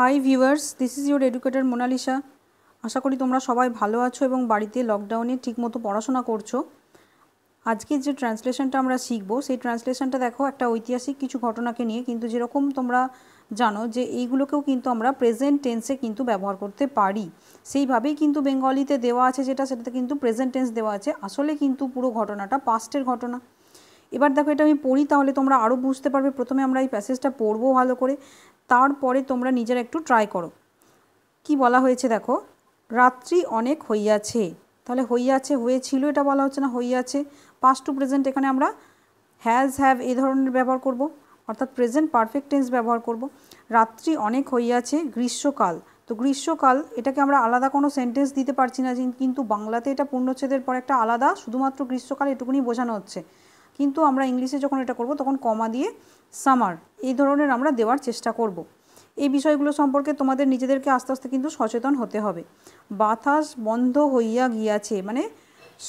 High viewers this is your educator Monalisa আশা করি তোমরা সবাই ভালো আছো এবং বাড়িতে লকডাউনে ঠিকমতো পড়াশোনা করছো আজকে যে ট্রান্সলেশনটা আমরা শিখব সেই ট্রান্সলেশনটা দেখো একটা ঐতিহাসিক কিছু ঘটনাকে নিয়ে কিন্তু যেরকম তোমরা জানো যে এইগুলোকেও কিন্তু আমরা প্রেজেন্ট টেন্সে কিন্তু ব্যবহার করতে পারি সেইভাবেই কিন্তু বেঙ্গলিতে দেওয়া আছে যেটা সেটাতে কিন্তু প্রেজেন্ট টেন্স দেওয়া আছে আসলে কিন্তু পুরো ঘটনাটা পাস্টের ঘটনা এবার দেখো এটা আমি পড়ি তাহলে তোমরা আরও বুঝতে পারবে প্রথমে আমরা এই প্যাসেজটা পড়বো ভালো করে তারপরে তোমরা নিজেরা একটু ট্রাই করো কি বলা হয়েছে দেখো রাত্রি অনেক হইয়াছে তাহলে হইয়াছে হয়েছিল এটা বলা হচ্ছে না হইয়াছে পাস্ট টু প্রেজেন্ট এখানে আমরা হ্যাজ হ্যাভ এই ধরনের ব্যবহার করব অর্থাৎ প্রেজেন্ট পারফেক্ট টেন্স ব্যবহার করব রাত্রি অনেক হইয়াছে গ্রীষ্মকাল তো গ্রীষ্মকাল এটাকে আমরা আলাদা কোনো সেন্টেন্স দিতে পারছি না কিন্তু বাংলাতে এটা পূর্ণচ্ছেদের পর একটা আলাদা শুধুমাত্র গ্রীষ্মকাল এটুকুনি বোঝানো হচ্ছে কিন্তু আমরা ইংলিশে যখন এটা করব তখন কমা দিয়ে সামার এই ধরনের আমরা দেওয়ার চেষ্টা করব। এই বিষয়গুলো সম্পর্কে তোমাদের নিজেদেরকে আস্তে আস্তে কিন্তু সচেতন হতে হবে বাতাস বন্ধ হইয়া গিয়াছে মানে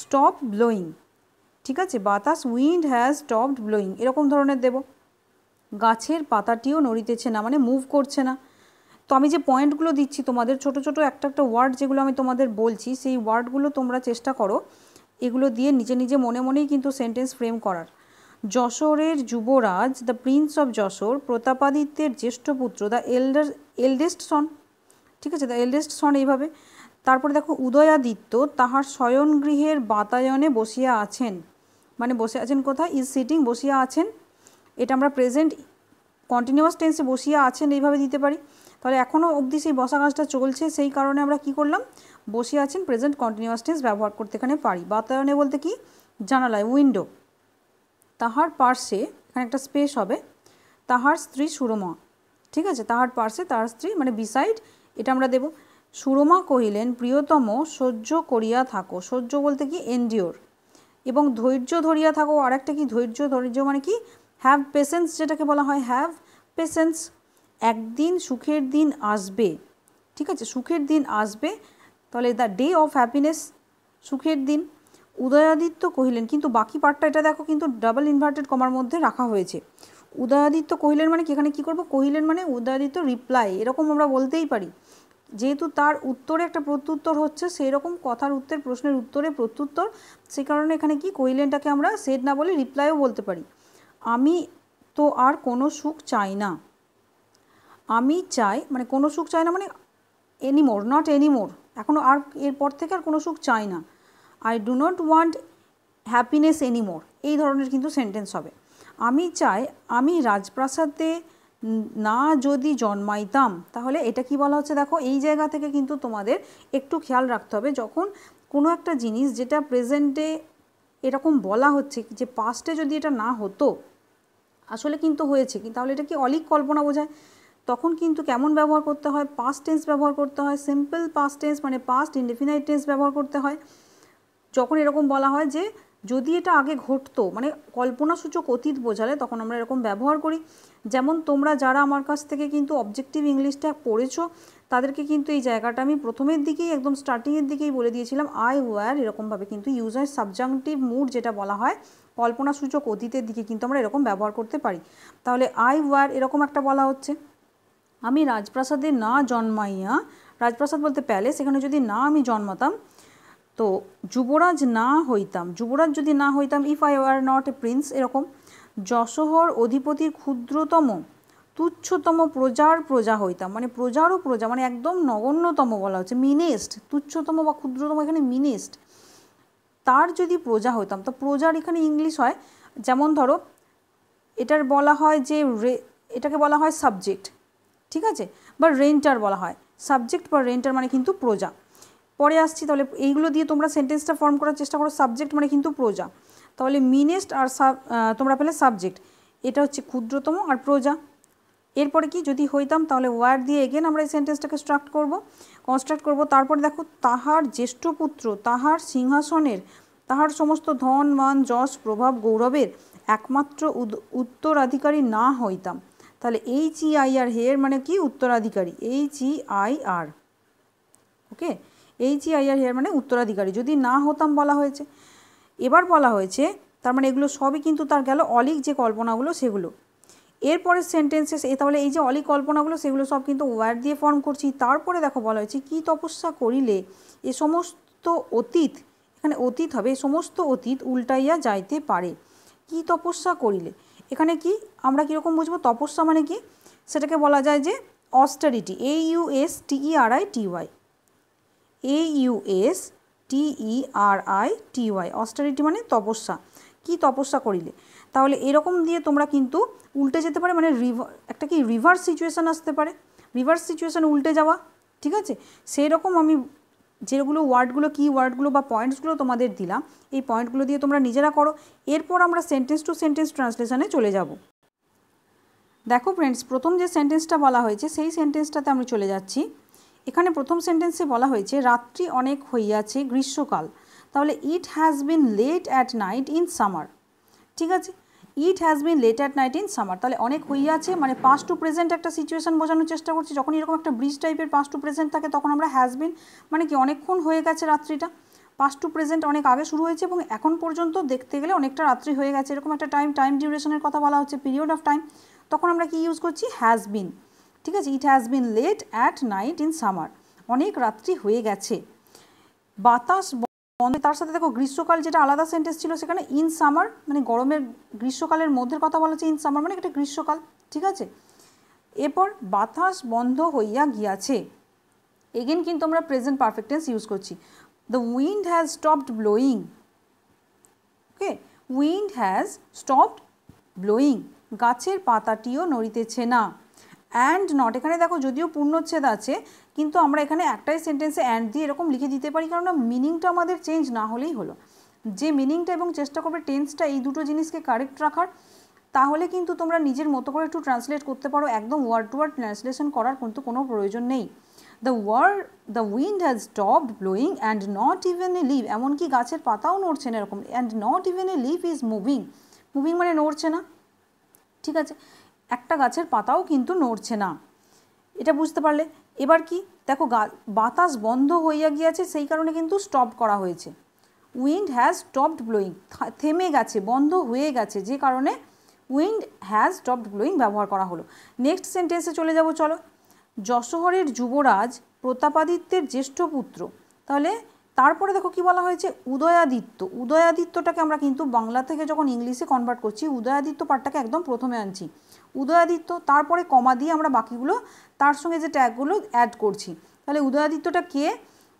স্টপ ব্লোয়িং ঠিক আছে বাতাস উইন্ড হ্যাজ স্টপড ব্লোয়িং এরকম ধরনের দেব গাছের পাতাটিও নড়িতেছে না মানে মুভ করছে না তো আমি যে পয়েন্টগুলো দিচ্ছি তোমাদের ছোট ছোট একটা একটা ওয়ার্ড যেগুলো আমি তোমাদের বলছি সেই ওয়ার্ডগুলো তোমরা চেষ্টা করো এগুলো দিয়ে নিজে নিজে মনে মনেই কিন্তু সেন্টেন্স ফ্রেম করার যশোরের যুবরাজ দ্য প্রিন্স অফ যশোর প্রতাপাদিত্যের জ্যেষ্ঠ পুত্র দ্য এল্ডার এল্ডেস্ট সন ঠিক আছে দ্য এল্ডেস্ট সন এইভাবে তারপরে দেখো উদয়াদিত্য তাহার শয়নগৃহের বাতায়নে বসিয়া আছেন মানে বসে আছেন কোথায় ইজ সিটিং বসিয়া আছেন এটা আমরা প্রেজেন্ট কন্টিনিউয়াস টেন্সে বসিয়া আছেন এইভাবে দিতে পারি তাহলে এখনও অবধি সেই বসা কাজটা চলছে সেই কারণে আমরা কি করলাম বসে আছেন প্রেজেন্ট কন্টিনিউয়াস টেন্স ব্যবহার করতে এখানে পারি বাতায়নে বলতে কি জানালায় উইন্ডো তাহার পার্শ্বে এখানে একটা স্পেস হবে তাহার স্ত্রী সুরমা ঠিক আছে তাহার পার্শ্বে তাহার স্ত্রী মানে বিসাইড এটা আমরা দেব সুরমা কহিলেন প্রিয়তম সহ্য করিয়া থাকো সহ্য বলতে কি এনডিওর এবং ধৈর্য ধরিয়া থাকো আর একটা কি ধৈর্য ধৈর্য মানে কি হ্যাভ পেশেন্স যেটাকে বলা হয় হ্যাভ পেশেন্স একদিন সুখের দিন আসবে ঠিক আছে সুখের দিন আসবে তাহলে দ্য ডে অফ হ্যাপিনেস সুখের দিন উদয়াদিত্য কহিলেন কিন্তু বাকি পার্টটা এটা দেখো কিন্তু ডাবল ইনভার্টেড কমার মধ্যে রাখা হয়েছে উদয়াদিত্য কহিলেন মানে এখানে কি করবো কহিলেন মানে উদয়াদিত্য রিপ্লাই এরকম আমরা বলতেই পারি যেহেতু তার উত্তরে একটা প্রত্যুত্তর হচ্ছে সেই রকম কথার উত্তর প্রশ্নের উত্তরে প্রত্যুত্তর সে কারণে এখানে কি কহিলেনটাকে আমরা সেট না বলে রিপ্লাইও বলতে পারি আমি তো আর কোনো সুখ চাই না আমি চাই মানে কোনো সুখ চাই না মানে এনিমোর নট এনিমোর এখনও আর এরপর থেকে আর কোনো সুখ চাই না I do not want happiness anymore এই ধরনের কিন্তু সেন্টেন্স হবে আমি চাই আমি রাজপ্রাসাদে না যদি জন্মাইতাম তাহলে এটা কি বলা হচ্ছে দেখো এই জায়গা থেকে কিন্তু তোমাদের একটু খেয়াল রাখতে হবে যখন কোনো একটা জিনিস যেটা প্রেজেন্টে এরকম বলা হচ্ছে যে পাস্টে যদি এটা না হতো আসলে কিন্তু হয়েছে কি তাহলে এটা কি অলিক কল্পনা বোঝায় তখন কিন্তু কেমন ব্যবহার করতে হয় পাস্ট টেন্স ব্যবহার করতে হয় সিম্পল পাস্ট টেন্স মানে পাস্ট ইনডিফিনাইট টেন্স ব্যবহার করতে হয় যখন এরকম বলা হয় যে যদি এটা আগে ঘটতো মানে কল্পনাসূচক অতীত বোঝালে তখন আমরা এরকম ব্যবহার করি যেমন তোমরা যারা আমার কাছ থেকে কিন্তু অবজেক্টিভ ইংলিশটা পড়েছো তাদেরকে কিন্তু এই জায়গাটা আমি প্রথমের দিকেই একদম স্টার্টিংয়ের দিকেই বলে দিয়েছিলাম আই ওয়ার এরকমভাবে কিন্তু ইউজার সাবজাংটিভ মুড যেটা বলা হয় কল্পনাসূচক অতীতের দিকে কিন্তু আমরা এরকম ব্যবহার করতে পারি তাহলে আই ওয়ার এরকম একটা বলা হচ্ছে আমি রাজপ্রাসাদে না জন্মাইয়া রাজপ্রাসাদ বলতে প্যালেস এখানে যদি না আমি জন্মাতাম তো যুবরাজ না হইতাম যুবরাজ যদি না হইতাম if I were not a prince এরকম যশোহর অধিপতির ক্ষুদ্রতম তুচ্ছতম প্রজার প্রজা হইতাম মানে প্রজারও প্রজা মানে একদম নগণ্যতম বলা হচ্ছে মিনেস্ট তুচ্ছতম বা ক্ষুদ্রতম এখানে মিনেস্ট তার যদি প্রজা হইতাম তো প্রজার এখানে ইংলিশ হয় যেমন ধরো এটার বলা হয় যে রে এটাকে বলা হয় সাবজেক্ট ঠিক আছে বা রেন্টার বলা হয় সাবজেক্ট বা রেন্টার মানে কিন্তু প্রজা পরে আসছি তাহলে এইগুলো দিয়ে তোমরা সেন্টেন্সটা ফর্ম করার চেষ্টা করো সাবজেক্ট মানে কিন্তু প্রজা তাহলে মিনেস্ট আর সাব তোমরা পেলে সাবজেক্ট এটা হচ্ছে ক্ষুদ্রতম আর প্রজা এরপরে কি যদি হইতাম তাহলে ওয়ার দিয়ে এগেন আমরা এই সেন্টেন্সটাকে স্ট্রাক্ট করব কনস্ট্রাক্ট করব তারপরে দেখো তাহার জ্যেষ্ঠ পুত্র তাহার সিংহাসনের তাহার সমস্ত ধন মান যশ প্রভাব গৌরবের একমাত্র উত্তরাধিকারী না হইতাম তাহলে এইচ ই আই আর হের মানে কি উত্তরাধিকারী H E I R okay H E I R heir মানে উত্তরাধিকারী যদি না হতাম বলা হয়েছে এবার বলা হয়েছে তার মানে এগুলো সবই কিন্তু তার গেল অলিক যে কল্পনাগুলো সেগুলো এরপরের সেন্টেন্সেস এ তাহলে এই যে অলিক কল্পনাগুলো সেগুলো সব কিন্তু ওয়ার দিয়ে ফর্ম করছি তারপরে দেখো বলা হয়েছে কি তপস্যা করিলে এ সমস্ত অতীত এখানে অতীত হবে এ সমস্ত অতীত উল্টাইয়া যাইতে পারে কি তপস্যা করিলে এখানে কি আমরা কীরকম বুঝবো তপস্যা মানে কি সেটাকে বলা যায় যে austerity A U S E R I T Y A U S E R I T Y austerity মানে তপস্যা কি তপস্যা করিলে তাহলে এরকম দিয়ে তোমরা কিন্তু উল্টে যেতে পারে মানে রিভার একটা কি রিভার্স সিচুয়েশান আসতে পারে রিভার্স সিচুয়েশান উল্টে যাওয়া ঠিক আছে সেই রকম আমি যেগুলো ওয়ার্ডগুলো কী ওয়ার্ডগুলো বা পয়েন্টসগুলো তোমাদের দিলাম এই পয়েন্টগুলো দিয়ে তোমরা নিজেরা করো এরপর আমরা সেন্টেন্স টু সেন্টেন্স ট্রান্সলেশনে চলে যাব দেখো ফ্রেন্ডস প্রথম যে সেন্টেন্সটা বলা হয়েছে সেই সেন্টেন্সটাতে আমি চলে যাচ্ছি এখানে প্রথম সেন্টেন্সে বলা হয়েছে রাত্রি অনেক হইয়াছে গ্রীষ্মকাল তাহলে it has been late at night in summer ঠিক আছে it has been late at night in summer তাহলে অনেক হইয়াছে মানে পাস্ট টু প্রেজেন্ট একটা সিচুয়েশন বোঝানোর চেষ্টা করছি যখন এরকম একটা ব্রিজ টাইপের পাস্ট টু প্রেজেন্ট থাকে তখন আমরা হ্যাজ বিন মানে কি অনেকক্ষণ হয়ে গেছে রাত্রিটা পাস্ট টু প্রেজেন্ট অনেক আগে শুরু হয়েছে এবং এখন পর্যন্ত দেখতে গেলে অনেকটা রাত্রি হয়ে গেছে এরকম একটা টাইম টাইম ডিউরেশনের কথা বলা হচ্ছে পিরিয়ড অফ টাইম তখন আমরা কি ইউজ করছি হ্যাজ বিন ঠিক আছে it has been late at night in summer অনেক রাত্রি হয়ে গেছে বাতাস তার সাথে দেখো গ্রীষ্মকাল যেটা আলাদা সেন্টেন্স ছিল সেখানে ইন সামার মানে গরমের গ্রীষ্মকালের মধ্যে কথা বলা হচ্ছে ইন সামার মানে এটা গ্রীষ্মকাল ঠিক আছে এরপর বাতাস বন্ধ হইয়া গিয়াছে এগেন কিন্তু আমরা প্রেজেন্ট পারফেক্টেন্স ইউজ করছি the wind has stopped blowing okay wind has stopped blowing গাছের পাতাটিও নড়িতেছে না অ্যান্ড নট এখানে দেখো যদিও পূর্ণচ্ছেদ আছে কিন্তু আমরা এখানে একটাই সেন্টেন্সে অ্যান্ড দিয়ে এরকম লিখে দিতে পারি কারণ মিনিংটা আমাদের চেঞ্জ না হলেই হলো যে মিনিংটা এবং চেষ্টা করবে টেন্সটা এই দুটো জিনিসকে কারেক্ট রাখার তাহলে কিন্তু তোমরা নিজের মতো করে একটু ট্রান্সলেট করতে পারো একদম ওয়ার্ড টু ওয়ার্ড ট্রান্সলেশন করার কিন্তু কোনো প্রয়োজন নেই the world the wind has stop blowing and not even a leaf এমনকি গাছের পাতাও নড়ছে না এরকম and not even a leaf is moving moving মানে নড়ছে না ঠিক আছে একটা গাছের পাতাও কিন্তু নড়ছে না এটা বুঝতে পারলে এবার কি দেখো বাতাস বন্ধ হইয়া গিয়াছে সেই কারণে কিন্তু স্টপ করা হয়েছে উইন্ড হ্যাজ স্টপড ব্লোয়িং থেমে গেছে বন্ধ হয়ে গেছে যে কারণে উইন্ড হ্যাজ স্টপড ব্লোয়িং ব্যবহার করা হলো নেক্সট সেন্টেন্সে চলে যাব চলো যশোহরের যুবরাজ প্রতাপাদিত্যের জ্যেষ্ঠ পুত্র তাহলে তারপরে দেখো কি বলা হয়েছে উদয়াদিত্য উদয়াদিত্যটাকে আমরা কিন্তু বাংলা থেকে যখন ইংলিশে কনভার্ট করছি উদয়াদিত্য পাঠটাকে একদম প্রথমে আনছি উদয়াদিত্য তারপরে কমা দিয়ে আমরা বাকিগুলো তার সঙ্গে যে ট্যাগগুলো অ্যাড করছি তাহলে উদয়াদিত্যটা কে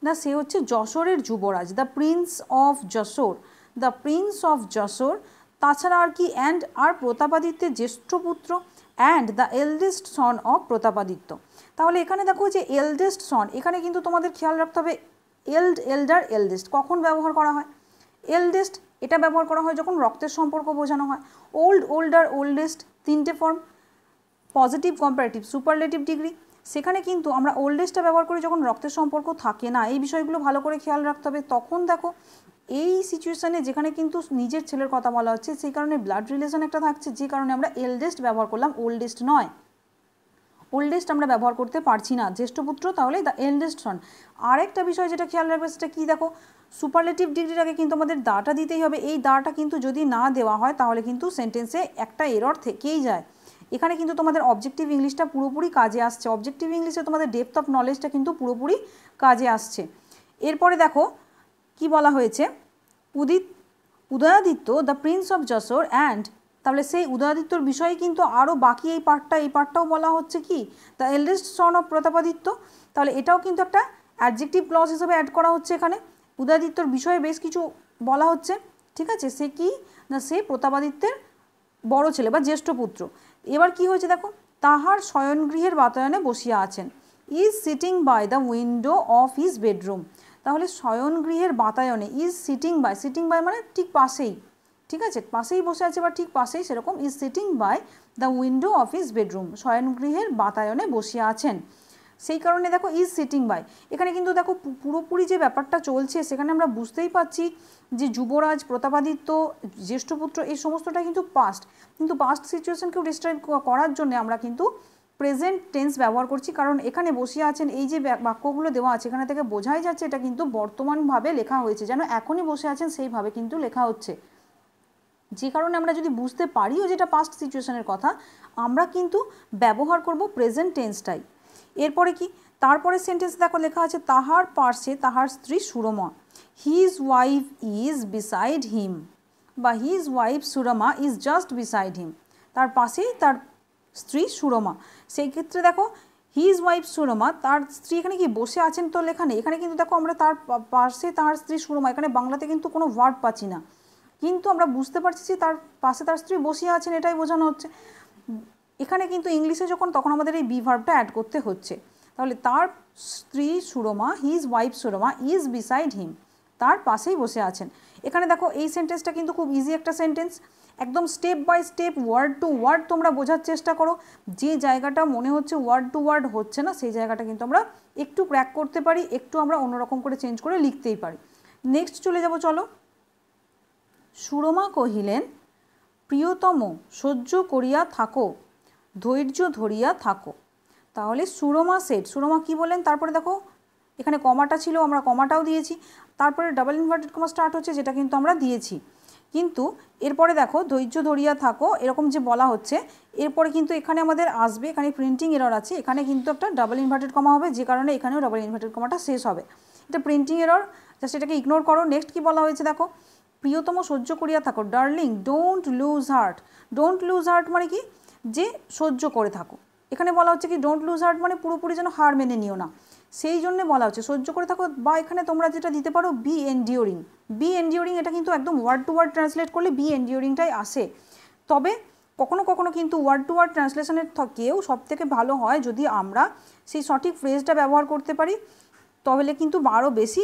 না সে হচ্ছে যশোরের যুবরাজ the prince of Jessore the prince of Jessore তাছাড়া আর কি অ্যান্ড আর প্রতাপাদিত্যের জ্যেষ্ঠ পুত্র and the eldest son of Pratapaditya তাহলে এখানে দেখো যে এলডেস্ট সন এখানে কিন্তু তোমাদের খেয়াল রাখতে হবে এল্ড এল্ডার এলডেস্ট কখন ব্যবহার করা হয় এলডেস্ট এটা ব্যবহার করা হয় যখন রক্তের সম্পর্ক বোঝানো হয় ওল্ড ওল্ডার ওল্ডেস্ট তিনটে form positive comparative superlative degree সেখানে কিন্তু আমরা ওল্ডেস্টটা ব্যবহার করি যখন রক্তের সম্পর্ক থাকে না এই বিষয়গুলো ভালো করে খেয়াল রাখতে হবে তখন দেখো এই সিচুয়েশানে যেখানে কিন্তু নিজের ছেলের কথা বলা হচ্ছে সেই কারণে ব্লাড রিলেশন একটা থাকছে যে কারণে আমরা এলডেস্ট ব্যবহার করলাম ওল্ডেস্ট নয় ওল্ডেস্ট আমরা ব্যবহার করতে পারছি না জ্যেষ্ঠপুত্র তাহলে দ্য এল্ডেস্ট সন আরেকটা বিষয় যেটা খেয়াল রাখবে সেটা কী দেখো সুপারলেটিভ ডিগ্রিটাকে কিন্তু আমাদের দাটা দিতেই হবে এই দাটা কিন্তু যদি না দেওয়া হয় তাহলে কিন্তু সেন্টেন্সে একটা এরর থেকেই যায় এখানে কিন্তু তোমাদের অবজেক্টিভ ইংলিশটা পুরোপুরি কাজে আসছে অবজেক্টিভ ইংলিশে তোমাদের ডেপথ অফ নলেজটা কিন্তু পুরোপুরি কাজে আসছে এরপরে দেখো কি বলা হয়েছে Udit Udayaditya the prince of Jessore and তাহলে সেই উদয়াদিত্যর বিষয়ে কিন্তু আরও বাকি এই পার্টটা এই পার্টটাও বলা হচ্ছে কি the eldest son of Pratapaditya তাহলে এটাও কিন্তু একটা অ্যাডজেক্টিভ ক্লস হিসেবে অ্যাড করা হচ্ছে এখানে উদয়াদিত্যর বিষয়ে বেশ কিছু বলা হচ্ছে ঠিক আছে সে কি না সে প্রতাপাদিত্যের বড় ছেলে বা জ্যেষ্ঠ পুত্র এবার কি হয়েছে দেখো তাহার স্বয়নগৃহের বাতায়নে বসিয়া আছেন is sitting by the window of his bedroom তাহলে স্বয়নগৃহের বাতায়নে is sitting by sitting by মানে ঠিক পাশেই ঠিক আছে পাশেই বসে আছে বা ঠিক পাশেই সেরকম is sitting by the window of his bedroom শয়নগৃহের বাতায়নে বসিয়া আছেন সেই কারণে দেখো ইজ সিটিং বাই এখানে কিন্তু দেখো পুরোপুরি যে ব্যাপারটা চলছে সেখানে আমরা বুঝতেই পাচ্ছি যে যুবরাজ প্রতাপাদিত্য জ্যেষ্ঠপুত্র এই সমস্তটা কিন্তু পাস্ট কিন্তু পাস্ট সিচুয়েশনকেও ডিস্ট্রাইব করার জন্য আমরা কিন্তু প্রেজেন্ট টেন্স ব্যবহার করছি কারণ এখানে বসিয়ে আছেন এই যে বাক্যগুলো দেওয়া আছে এখানে থেকে বোঝাই যাচ্ছে এটা কিন্তু বর্তমানভাবে লেখা হয়েছে যেন এখনই বসে আছেন সেইভাবে কিন্তু লেখা হচ্ছে যে কারণে আমরা যদি বুঝতে পারিও যেটা পাস্ট সিচুয়েশনের কথা আমরা কিন্তু ব্যবহার করব প্রেজেন্ট টেন্সটাই এরপরে কি তারপরে সেন্টেন্স দেখো লেখা আছে তাহার পার্শ্বে তাহার স্ত্রী Surama his wife is beside him বা his wife Surama is just beside him তার পাশেই তার স্ত্রী সুরমা সেই ক্ষেত্রে দেখো হিজ ওয়াইফ সুরমা তার স্ত্রী এখানে কি বসে আছেন তো লেখা নেই এখানে কিন্তু দেখো আমরা তার পাশে তার স্ত্রী সুরমা এখানে বাংলাতে কিন্তু কোনো ওয়ার্ড পাচ্ছি না কিন্তু আমরা বুঝতে পারছি যে তার পাশে তার স্ত্রী বসিয়ে আছেন এটাই বোঝানো হচ্ছে এখানে কিন্তু ইংলিশে যখন তখন আমাদের এই বি অ্যাড করতে হচ্ছে তাহলে তার স্ত্রী Surama his wife Surama is beside him তার পাশেই বসে আছেন এখানে দেখো এই সেন্টেন্সটা কিন্তু খুব ইজি একটা সেন্টেন্স একদম step by step word to word তোমরা বোঝার চেষ্টা করো যে জায়গাটা মনে হচ্ছে ওয়ার্ড টু ওয়ার্ড হচ্ছে না সেই জায়গাটা কিন্তু আমরা একটু ক্র্যাক করতে পারি একটু আমরা অন্যরকম করে চেঞ্জ করে লিখতেই পারি নেক্সট চলে যাব চলো সুরমা কহিলেন প্রিয়তম সহ্য করিয়া থাকো ধৈর্য ধরিয়া থাকো তাহলে সুরমা সেট সুরমা কি বলেন তারপরে দেখো এখানে কমাটা ছিল আমরা কমাটাও দিয়েছি তারপরে ডাবল ইনভার্টেড কমা স্টার্ট হচ্ছে যেটা কিন্তু আমরা দিয়েছি কিন্তু এরপরে দেখো ধৈর্য ধরিয়া থাকো এরকম যে বলা হচ্ছে এরপরে কিন্তু এখানে আমাদের আসবে এখানে প্রিন্টিং এরর আছে এখানে কিন্তু একটা ডাবল ইনভার্টেড কমা হবে যে কারণে এখানেও ডাবল ইনভার্টেড কমাটা শেষ হবে এটা প্রিন্টিং এরর জাস্ট এটাকে ইগনোর করো নেক্সট কি বলা হয়েছে দেখো প্রিয়তম সহ্য করিয়া থাকো darling don't lose heart don't lose heart মানে কি যে সহ্য করে থাকো এখানে বলা হচ্ছে কি ডোন্ট লুজ হার্ট মানে পুরোপুরি যেন হার মেনে নিও না সেই জন্যে বলা হচ্ছে সহ্য করে থাকো বা এখানে তোমরা যেটা দিতে পারো বি এনডিওরিং বি এনডিওরিং এটা কিন্তু একদম ওয়ার্ড টু ওয়ার্ড ট্রান্সলেট করলে বি এনডিওরিংটাই আসে তবে কখনো কখনো কিন্তু ওয়ার্ড টু ওয়ার্ড ট্রান্সলেশনের থেকেও সব থেকে ভালো হয় যদি আমরা সেই সঠিক ফ্রেজটা ব্যবহার করতে পারি তবে কিন্তু আরও বেশি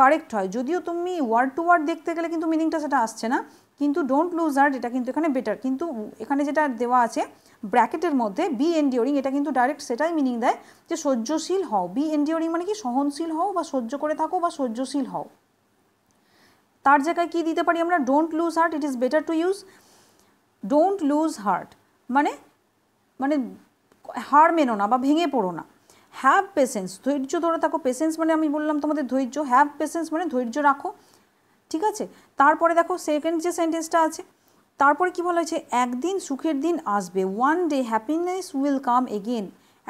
কারেক্ট হয় যদিও তুমি ওয়ার্ড টু ওয়ার্ড দেখতে গেলে কিন্তু মিনিংটা সেটা আসছে না কিন্তু ডোন্ট লুজ আর্ট এটা কিন্তু এখানে বেটার কিন্তু এখানে যেটা দেওয়া আছে ব্র্যাকেটের মধ্যে বি এনডিওরিং এটা কিন্তু ডাইরেক্ট সেটাই মিনিং দেয় যে সহ্যশীল হও বি এনডিওরিং মানে কি সহনশীল হও বা সহ্য করে থাকো বা সহ্যশীল হও তার জায়গায় কি দিতে পারি আমরা don't lose heart it is better to use don't lose heart মানে মানে হার মেনো না বা ভেঙে পড়ো না হ্যাভ পেশেন্স ধৈর্য ধরে থাকো পেশেন্স মানে আমি বললাম তোমাদের ধৈর্য হ্যাভ পেশেন্স মানে ধৈর্য রাখো ঠিক আছে তারপরে দেখো সেকেন্ড যে সেন্টেন্সটা আছে তারপরে কি বলা হয়েছে একদিন সুখের দিন আসবে one day happiness will come again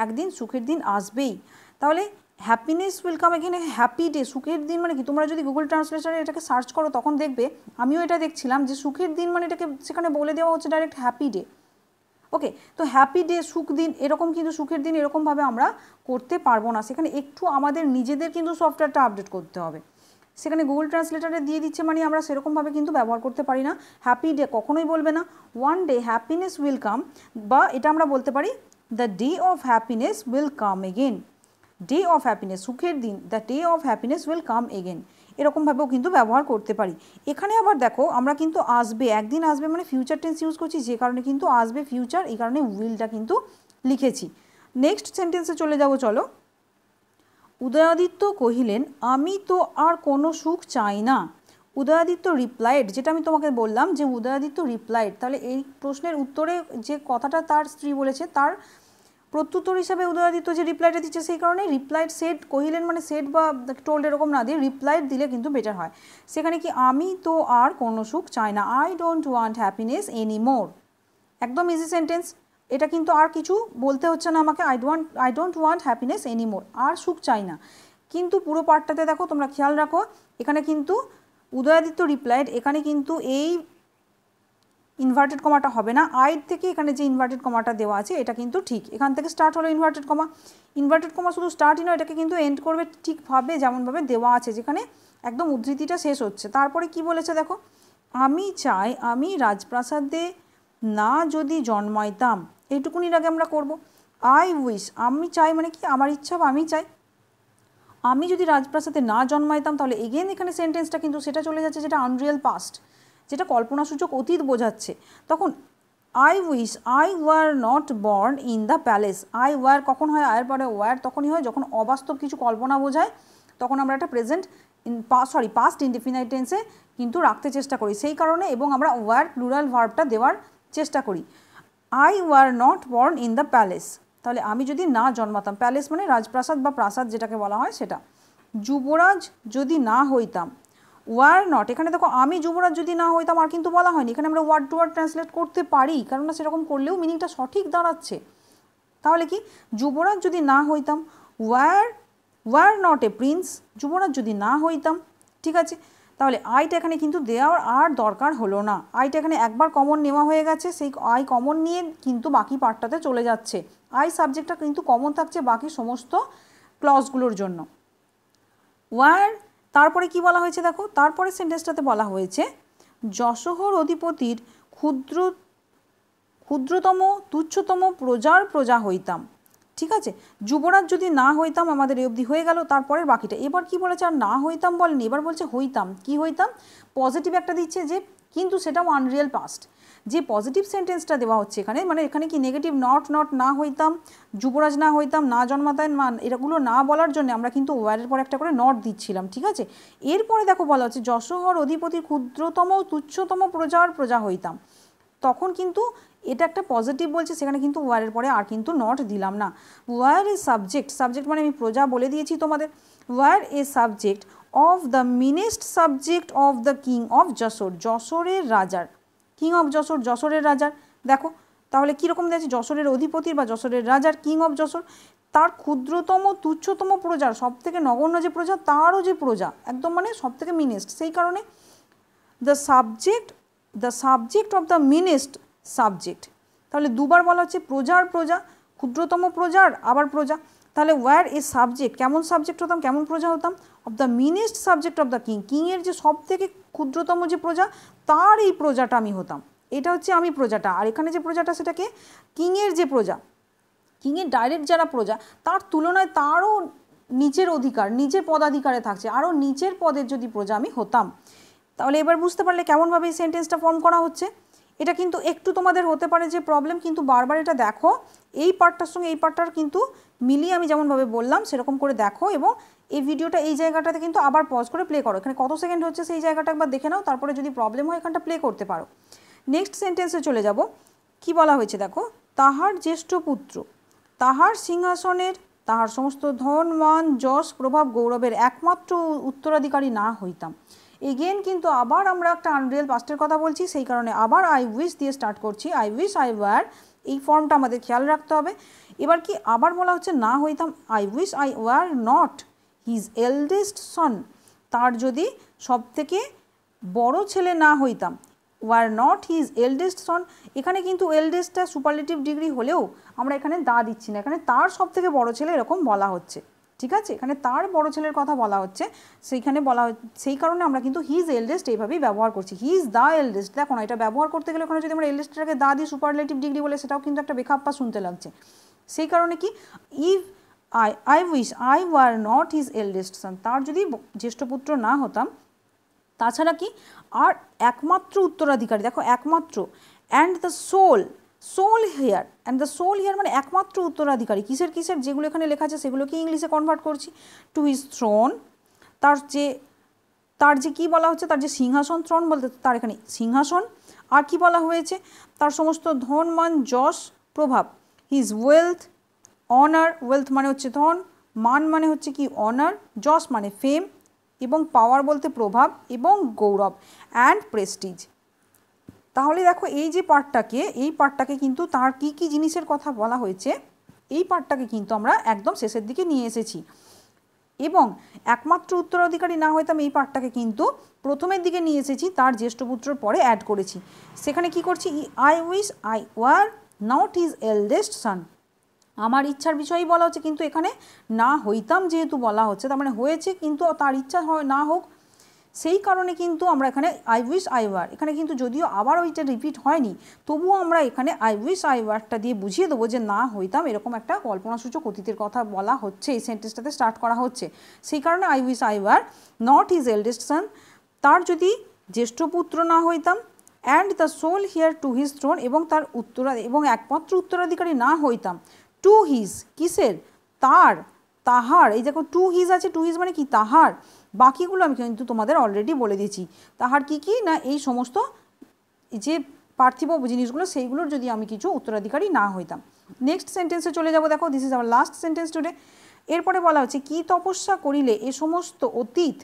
একদিন সুখের দিন আসবেই তাহলে happiness will come again happy day সুখের দিন মানে কি তোমরা যদি গুগল ট্রান্সলেটারে এটাকে সার্চ করো তখন দেখবে আমিও এটা দেখছিলাম যে সুখের দিন মানে এটাকে সেখানে বলে দেওয়া হচ্ছে ডাইরেক্ট হ্যাপি ডে ওকে তো হ্যাপি ডে সুখ দিন এরকম কিন্তু সুখের দিন এরকমভাবে আমরা করতে পারবো না সেখানে একটু আমাদের নিজেদের কিন্তু সফটওয়্যারটা আপডেট করতে হবে সেখানে গুগল ট্রান্সলেটারে দিয়ে দিচ্ছে মানে আমরা সেরকমভাবে কিন্তু ব্যবহার করতে পারি না হ্যাপি ডে কখনোই বলবে না one day happiness will come বা এটা আমরা বলতে পারি the day of happiness will come again day of happiness সুখের দিন the day of happiness will come again এরকমভাবেও কিন্তু ব্যবহার করতে পারি এখানে আবার দেখো আমরা কিন্তু আসবে একদিন আসবে মানে ফিউচার টেন্স ইউজ করছি যে কারণে কিন্তু আসবে ফিউচার এই কারণে উইলটা কিন্তু লিখেছি নেক্সট সেন্টেন্সে চলে যাব চলো উদয়াদিত্য কহিলেন আমি তো আর কোনো সুখ চাই না উদয়াদিত্য রিপ্লাইড যেটা আমি তোমাকে বললাম যে উদয়াদিত্য রিপ্লাইড তাহলে এই প্রশ্নের উত্তরে যে কথাটা তার স্ত্রী বলেছে তার প্রত্যুত্তর হিসাবে উদয়াদিত্য যে রিপ্লাইটা দিচ্ছে সেই কারণে রিপ্লাইড সেট কহিলেন মানে সেট বা টোল্ড এরকম না দিয়ে রিপ্লাইড দিলে কিন্তু বেটার হয় সেখানে কি আমি তো আর কোনো সুখ চাই না I don't want happiness any more একদম ইজি সেন্টেন্স এটা কিন্তু আর কিছু বলতে হচ্ছে না আমাকে I don't want I don't want happiness any more আর সুখ চাই না কিন্তু পুরো পার্টটাতে দেখো তোমরা খেয়াল রাখো এখানে কিন্তু উদয়াদিত্য রিপ্লাইড এখানে কিন্তু এই ইনভার্টেড কমাটা হবে না আয়ের থেকে এখানে যে ইনভার্টেড কমাটা দেওয়া আছে এটা কিন্তু ঠিক এখান থেকে স্টার্ট হলো ইনভার্টেড কমা ইনভার্টেড কমা শুধু স্টার্টই নয় এটাকে কিন্তু এন্ড করবে ঠিকভাবে যেমনভাবে দেওয়া আছে যেখানে একদম উদ্ধৃতিটা শেষ হচ্ছে তারপরে কি বলেছে দেখো আমি চাই আমি রাজপ্রাসাদে না যদি জন্মাইতাম এইটুকুনির আগে আমরা করব আই উইশ আমি চাই মানে কি আমার ইচ্ছা বা আমি চাই আমি যদি রাজপ্রাসাদে না জন্মাইতাম তাহলে এগেন এখানে সেন্টেন্সটা কিন্তু সেটা চলে যাচ্ছে যেটা আনরিয়াল পাস্ট যেটা কল্পনাসূচক অতীত বোঝাচ্ছে তখন I wish I were not born in the palace I were কখন হয় আয়ের পরে ওয়ার তখনই হয় যখন অবাস্তব কিছু কল্পনা বোঝায় তখন আমরা একটা present in sorry past indefinite টেন্সে কিন্তু রাখতে চেষ্টা করি সেই কারণে এবং আমরা ওয়ার প্লুরাল ভার্বটা দেওয়ার চেষ্টা করি I were not born in the palace তাহলে আমি যদি না জন্মাতাম প্যালেস মানে রাজপ্রাসাদ বা প্রাসাদ যেটাকে বলা হয় সেটা যুবরাজ যদি না হইতাম ওয়ার নট এখানে দেখো আমি যুবরাজ যদি না হইতাম আর কিন্তু বলা হয়নি এখানে আমরা ওয়ার্ড টু ওয়ার্ড ট্রান্সলেট করতে পারি কেননা সেরকম করলেও মিনিংটা সঠিক দাঁড়াচ্ছে তাহলে কি যুবরাজ যদি না হইতাম were were not a prince যুবরাজ যদি না হইতাম ঠিক আছে তাহলে আইটা এখানে কিন্তু দেওয়ার আর দরকার হলো না আইটা এখানে একবার কমন নেওয়া হয়ে গেছে সেই আই কমন নিয়ে কিন্তু বাকি পার্টটাতে চলে যাচ্ছে আই সাবজেক্টটা কিন্তু কমন থাকছে বাকি সমস্ত ক্লজগুলোর জন্য ওয়ার তারপরে কি বলা হয়েছে দেখো তারপরে সেন্টেন্সটাতে বলা হয়েছে যশোহর অধিপতির ক্ষুদ্র ক্ষুদ্রতম তুচ্ছতম প্রজার প্রজা হইতাম ঠিক আছে যুবরাজ যদি না হইতাম আমাদের এই অবধি হয়ে গেল তারপরের বাকিটা এবার কি বলেছে আর না হইতাম বলেনি এবার বলছে হইতাম কি হইতাম পজিটিভ একটা দিচ্ছে যে কিন্তু সেটাও আনরিয়েল পাস্ট যে পজিটিভ সেন্টেন্সটা দেওয়া হচ্ছে এখানে মানে এখানে কি নেগেটিভ নট নট না হইতাম যুবরাজ না হইতাম না জন্মাতায় মান এরাগুলো না বলার জন্য আমরা কিন্তু ওয়ারের পর একটা করে নট দিচ্ছিলাম ঠিক আছে এরপরে দেখো বলা হচ্ছে যশোহর অধিপতির ক্ষুদ্রতম তুচ্ছতম প্রজার প্রজা হইতাম তখন কিন্তু এটা একটা পজিটিভ বলছে সেখানে কিন্তু ওয়ারের পরে আর কিন্তু নট দিলাম না ওয়ার এ সাবজেক্ট সাবজেক্ট মানে আমি প্রজা বলে দিয়েছি তোমাদের were a subject of the meanest subject of the king of Jessore যশোরের রাজার কিং অফ যশোর যশোরের রাজার দেখো তাহলে কীরকম দেখছে যশোরের অধিপতির বা যশোরের রাজার কিং অফ যশোর তার ক্ষুদ্রতম তুচ্ছতম প্রজার সব থেকে নগণ্য যে প্রজা তারও যে প্রজা একদম মানে সব থেকে মিনেস্ট সেই কারণে the subject the subject of the meanest subject তাহলে দুবার বলা হচ্ছে প্রজার প্রজা ক্ষুদ্রতম প্রজার আবার প্রজা তাহলে ওয়ার এ সাবজেক্ট কেমন সাবজেক্ট হতাম কেমন প্রজা হতাম of the meanest subject of the king কিংয়ের যে সব থেকে ক্ষুদ্রতম যে প্রজা তার এই প্রজাটা আমি হতাম এটা হচ্ছে আমি প্রজাটা আর এখানে যে প্রজাটা সেটাকে কিংয়ের যে প্রজা কিংয়ের ডাইরেক্ট যারা প্রজা তার তুলনায় তারও নিচের অধিকার নিজের পদাধিকারে থাকছে আরও নিচের পদের যদি প্রজা আমি হতাম তাহলে এবার বুঝতে পারলে কেমনভাবে এই সেন্টেন্সটা ফর্ম করা হচ্ছে এটা কিন্তু একটু তোমাদের হতে পারে যে প্রবলেম কিন্তু বারবার এটা দেখো এই পার্টটার সঙ্গে এই পার্টটার কিন্তু মিলিয়ে আমি যেমনভাবে বললাম সেরকম করে দেখো এবং এই ভিডিওটা এই জায়গাটাতে কিন্তু আবার পজ করে প্লে করো এখানে কত সেকেন্ড হচ্ছে সেই জায়গাটা একবার দেখে নাও তারপরে যদি প্রবলেম হয় এখানটা প্লে করতে পারো নেক্সট সেন্টেন্সে চলে যাব কি বলা হয়েছে দেখো তাহার জ্যেষ্ঠ পুত্র তাহার সিংহাসনের তাহার সমস্ত ধন মান যশ প্রভাব গৌরবের একমাত্র উত্তরাধিকারী না হইতাম এগেন কিন্তু আবার আমরা একটা আনরিয়েল পাস্টের কথা বলছি সেই কারণে আবার আই উইস দিয়ে স্টার্ট করছি আই উইস আই ওয়ার এই ফর্মটা আমাদের খেয়াল রাখতে হবে এবার কি আবার বলা হচ্ছে না হইতাম I wish I were not his eldest son তার যদি সবথেকে বড় ছেলে না হইতাম were not his eldest son এখানে কিন্তু এলডেস্টটা সুপারলেটিভ ডিগ্রি হলেও আমরা এখানে দা দিচ্ছি না এখানে তার সব থেকে বড়ো ছেলে এরকম বলা হচ্ছে ঠিক আছে এখানে তার বড় ছেলের কথা বলা হচ্ছে সেইখানে বলা সেই কারণে আমরা কিন্তু হিজ এলডেস্ট এইভাবেই ব্যবহার করছি হিজ দ্য এলডেস্ট দেখো না এটা ব্যবহার করতে গেলে ওখানে যদি আমরা এলডেস্টটাকে দা দিই সুপারলেটিভ ডিগ্রি বলে সেটাও কিন্তু একটা বেখাপ্পা শুনতে লাগছে সেই কারণে কি if I I wish I were not his eldest son তার যদি জ্যেষ্ঠপুত্র না হতাম তাছাড়া কি আর একমাত্র উত্তরাধিকারী দেখো একমাত্র and the sole sole heir and the sole heir মানে একমাত্র উত্তরাধিকারী কিসের কিসের যেগুলো এখানে লেখা আছে সেগুলোকে ইংলিশে কনভার্ট করছি টু হিজ থ্রোন তার যে তার যে কী বলা হচ্ছে তার যে সিংহাসন থ্রোন বলতে তার এখানে সিংহাসন আর কি বলা হয়েছে তার সমস্ত ধন মান যশ প্রভাব হিজ ওয়েলথ অনার ওয়েলথ মানে হচ্ছে ধন মান মানে হচ্ছে কি অনার জস মানে ফেম এবং পাওয়ার বলতে প্রভাব এবং গৌরব অ্যান্ড প্রেস্টিজ তাহলে দেখো এই যে পার্টটাকে এই পার্টটাকে কিন্তু তার কি কি জিনিসের কথা বলা হয়েছে এই পার্টটাকে কিন্তু আমরা একদম শেষের দিকে নিয়ে এসেছি এবং একমাত্র উত্তরাধিকারী না হইতাম এই পার্টটাকে কিন্তু প্রথমের দিকে নিয়ে এসেছি তার জ্যেষ্ঠপুত্রর পরে অ্যাড করেছি সেখানে কি করছি I wish I were not his eldest son আমার ইচ্ছার বিষয়েই বলা হচ্ছে কিন্তু এখানে না হইতাম যেহেতু বলা হচ্ছে তার মানে হয়েছে কিন্তু তার ইচ্ছা না হোক সেই কারণে কিন্তু আমরা এখানে আই উইস আই ওয়ার এখানে কিন্তু যদিও আবার ওইটা রিপিট হয়নি তবুও আমরা এখানে আই উইস আই ওয়ারটা দিয়ে বুঝিয়ে দেবো যে না হইতাম এরকম একটা কল্পনাসূচক অতীতের কথা বলা হচ্ছে এই সেন্টেন্সটাতে স্টার্ট করা হচ্ছে সেই কারণে I wish I were not his eldest son তার যদি জ্যেষ্ঠ পুত্র না হইতাম and the sole heir to his throne এবং তার উত্তরা এবং একমাত্র উত্তরাধিকারী না হইতাম টু হিজ কিসের তার তাহার এই দেখো টু হিজ আছে টু হিজ মানে কি তাহার বাকিগুলো আমি কিন্তু তোমাদের অলরেডি বলে দিয়েছি তাহার কি কি না এই সমস্ত যে পার্থিব জিনিসগুলো সেইগুলোর যদি আমি কিছু উত্তরাধিকারী না হইতাম নেক্সট সেন্টেন্সে চলে যাব দেখো দিস ইজ আমার লাস্ট সেন্টেন্স টুডে এরপরে বলা হচ্ছে কি তপস্যা করিলে এ সমস্ত অতীত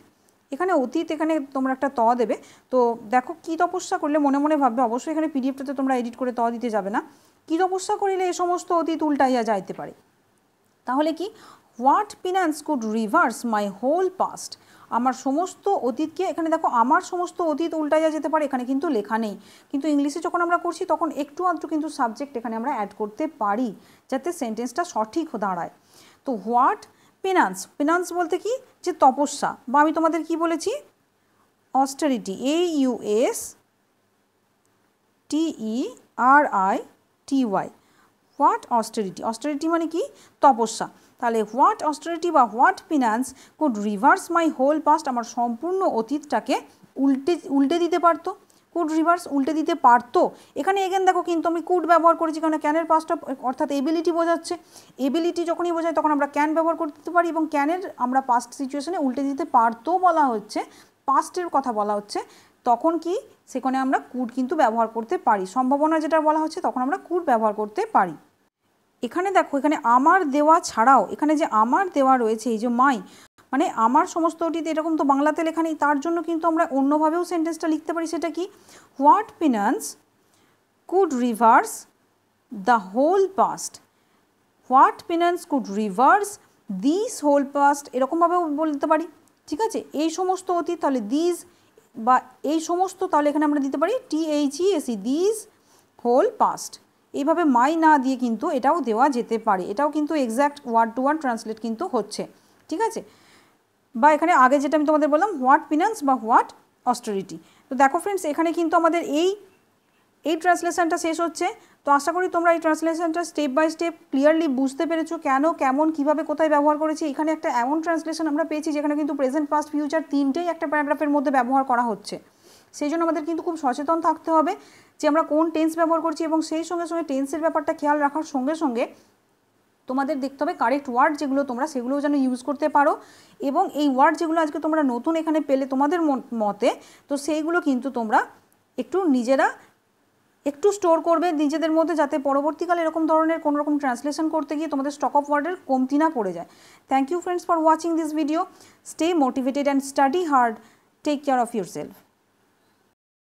এখানে অতীত এখানে তোমরা একটা ত দেবে তো দেখো কি তপস্যা করলে মনে মনে ভাববে অবশ্যই এখানে পিডিএফটাতে তোমরা এডিট করে ত দিতে যাবে না কি তপস্যা করিলে এ সমস্ত অতীত উল্টাইয়া যাইতে পারে তাহলে কি what penance could reverse my whole past আমার সমস্ত অতীতকে এখানে দেখো আমার সমস্ত অতীত উল্টাইয়া যেতে পারে এখানে কিন্তু লেখা নেই কিন্তু ইংলিশে যখন আমরা করছি তখন একটু আধটু কিন্তু সাবজেক্ট এখানে আমরা অ্যাড করতে পারি যাতে সেন্টেন্সটা সঠিক দাঁড়ায় তো হোয়াট পেনান্স পেনান্স বলতে কি যে তপস্যা বা আমি তোমাদের কি বলেছি austerity A U S T E R I T Y what austerity austerity মানে কি তপস্যা তাহলে হোয়াট অস্টেরিটি বা what penance could reverse my whole past আমার সম্পূর্ণ অতীতটাকে উল্টে উল্টে দিতে পারতো কুড রিভার্স উল্টে দিতে পারতো এখানে এগেন দেখো কিন্তু আমি কুড ব্যবহার করেছি কারণ ক্যানের পাস্টটা অর্থাৎ এবিলিটি বোঝাচ্ছে এবিলিটি যখনই বোঝায় তখন আমরা ক্যান ব্যবহার করতে পারি এবং ক্যানের আমরা পাস্ট সিচুয়েশানে উল্টে দিতে পারতো বলা হচ্ছে পাস্টের কথা বলা হচ্ছে তখন কি সেখানে আমরা কুড কিন্তু ব্যবহার করতে পারি সম্ভাবনা যেটা বলা হচ্ছে তখন আমরা কুড ব্যবহার করতে পারি এখানে দেখো এখানে আমার দেওয়া ছাড়াও এখানে যে আমার দেওয়া রয়েছে এই যে মাই মানে আমার সমস্তটিতে এরকম তো বাংলাতে লেখা নেই তার জন্য কিন্তু আমরা অন্যভাবেও সেন্টেন্সটা লিখতে পারি সেটা কি what penance could reverse the whole past what penance could reverse this whole past এরকমভাবেও বলতে পারি ঠিক আছে এই সমস্ত অতীত তাহলে দিস বা এই সমস্ত তাহলে এখানে আমরা দিতে পারি T H E A C this whole past এইভাবে মাই না দিয়ে কিন্তু এটাও দেওয়া যেতে পারে এটাও কিন্তু exact word to word translate কিন্তু হচ্ছে ঠিক আছে বা এখানে আগে যেটা আমি তোমাদের বললাম হোয়াট ফিনান্স বা হোয়াট অস্টরিটি তো দেখো ফ্রেন্ডস এখানে কিন্তু আমাদের এই এই ট্রান্সলেশনটা শেষ হচ্ছে তো আশা করি তোমরা এই ট্রান্সলেশনটা স্টেপ বাই স্টেপ ক্লিয়ারলি বুঝতে পেরেছো কেন কেমন কিভাবে কোথায় ব্যবহার করেছি এখানে একটা এমন ট্রান্সলেশন আমরা পেয়েছি যেখানে কিন্তু প্রেজেন্ট পাস্ট ফিউচার তিনটেই একটা প্যারাগ্রাফের মধ্যে ব্যবহার করা হচ্ছে সেই জন্য আমাদের কিন্তু খুব সচেতন থাকতে হবে যে আমরা কোন টেন্স ব্যবহার করছি এবং সেই সঙ্গে সঙ্গে টেন্সের ব্যাপারটা খেয়াল রাখার সঙ্গে সঙ্গে তোমাদের দেখতে হবে কারেক্ট ওয়ার্ড যেগুলো তোমরা সেগুলোও যেন ইউজ করতে পারো এবং এই ওয়ার্ড যেগুলো আজকে তোমরা নতুন এখানে পেলে তোমাদের মতে তো সেইগুলো কিন্তু তোমরা একটু নিজেরা একটু স্টোর করবে নিজেদের মধ্যে যাতে পরবর্তীকালে এরকম ধরনের কোনো রকম ট্রান্সলেশন করতে গিয়ে তোমাদের স্টক অফ ওয়ার্ডের কমতি না পড়ে যায় thank you friends for watching this video stay motivated and study hard take care of your self